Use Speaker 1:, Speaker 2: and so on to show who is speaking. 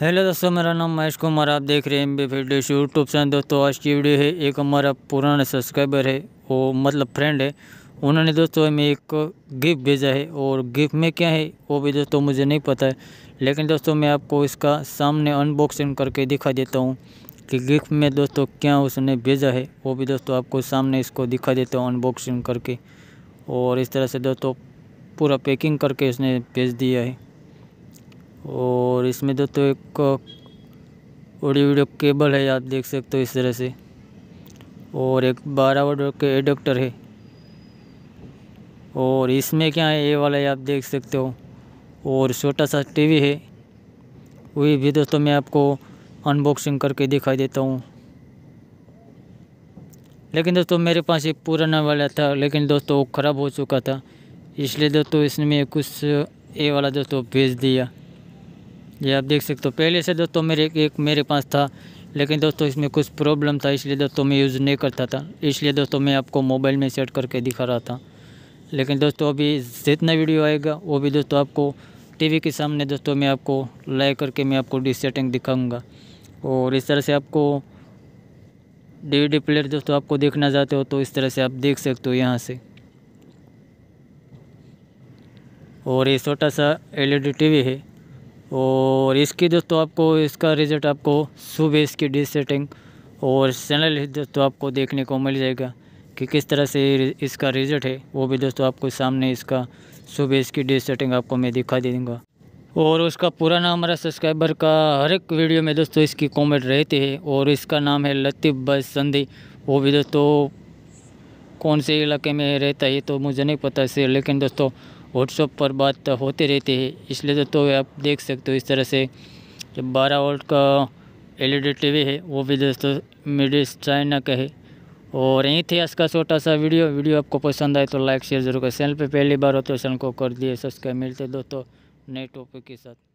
Speaker 1: hello दोस्तों मेरा नाम महेश कुमार आप देख रहे हैं M B fitness YouTube channel दोस्तों आज की वीडियो है एक हमारा पुराना सब्सक्राइबर है वो मतलब फ्रेंड है उन्होंने दोस्तों हमें एक गिफ्ट भेजा है और गिफ्ट में क्या है वो भी दोस्तों मुझे नहीं पता है लेकिन दोस्तों मैं आपको इसका सामने अनबॉक्सिंग करके दिखा देता हूँ कि गिफ्ट में दोस्तों क्या उसने भेजा है वो भी दोस्तों आपको सामने इसको दिखा देता हूँ अनबॉक्सिंग करके और इस तरह से दोस्तों पूरा पैकिंग करके उसने भेज दिया है और इसमें दो तो, तो एक ऑडियो वीडियो केबल है आप देख सकते हो इस तरह से और एक बारह वाट के एडप्टर है और इसमें क्या है ये वाला है आप देख सकते हो और छोटा सा टीवी है वही भी दोस्तों मैं आपको अनबॉक्सिंग करके दिखाई देता हूँ लेकिन दोस्तों मेरे पास एक पुराना वाला था लेकिन दोस्तों वो ख़राब हो चुका था इसलिए दोस्तों इसने मैं कुछ ये वाला दोस्तों भेज दिया ये आप देख सकते हो पहले से दोस्तों मेरे एक मेरे पास था लेकिन दोस्तों इसमें कुछ प्रॉब्लम था इसलिए दोस्तों मैं यूज़ नहीं करता था इसलिए दोस्तों मैं आपको मोबाइल में सेट करके दिखा रहा था लेकिन दोस्तों अभी जितना वीडियो आएगा वो भी दोस्तों आपको टीवी के सामने दोस्तों मैं आपको लाइक करके मैं आपको डिसटिंग सेटिंग दिखाऊँगा और इस तरह से आपको डीवीडी प्लेयर दोस्तों आपको देखना चाहते हो तो इस तरह से आप देख सकते हो यहाँ से और ये छोटा सा एलईडी टीवी e है और इसकी दोस्तों आपको इसका रिज़ल्ट आपको सुबह इसकी डिस सेटिंग और चैनल दोस्तों आपको देखने को मिल जाएगा कि किस तरह से इसका रिज़ल्ट है वो भी दोस्तों आपको सामने इसका सुबह इसकी डिस सेटिंग आपको मैं दिखा दे दूँगा और उसका पुराना हमारा सब्सक्राइबर का हर एक वीडियो में दोस्तों इसकी कॉमेंट रहती है और इसका नाम है लतीफ़ बस संधि वो भी दोस्तों कौन से इलाके में रहता है तो मुझे नहीं पता इसे लेकिन दोस्तों व्हाट्सअप पर बात होते रहते हैं इसलिए तो, तो आप देख सकते हो इस तरह से जो बारह वोल्ट का एलईडी टीवी है वो भी दोस्तों मीडिया चाइना का है और यहीं थे आज का छोटा सा वीडियो वीडियो आपको पसंद आए तो लाइक शेयर जरूर करें चैनल पे पहली बार हो तो चैनल को कर दिए सब्सक्राइब मिलते दोस्तों नए टॉपिक के साथ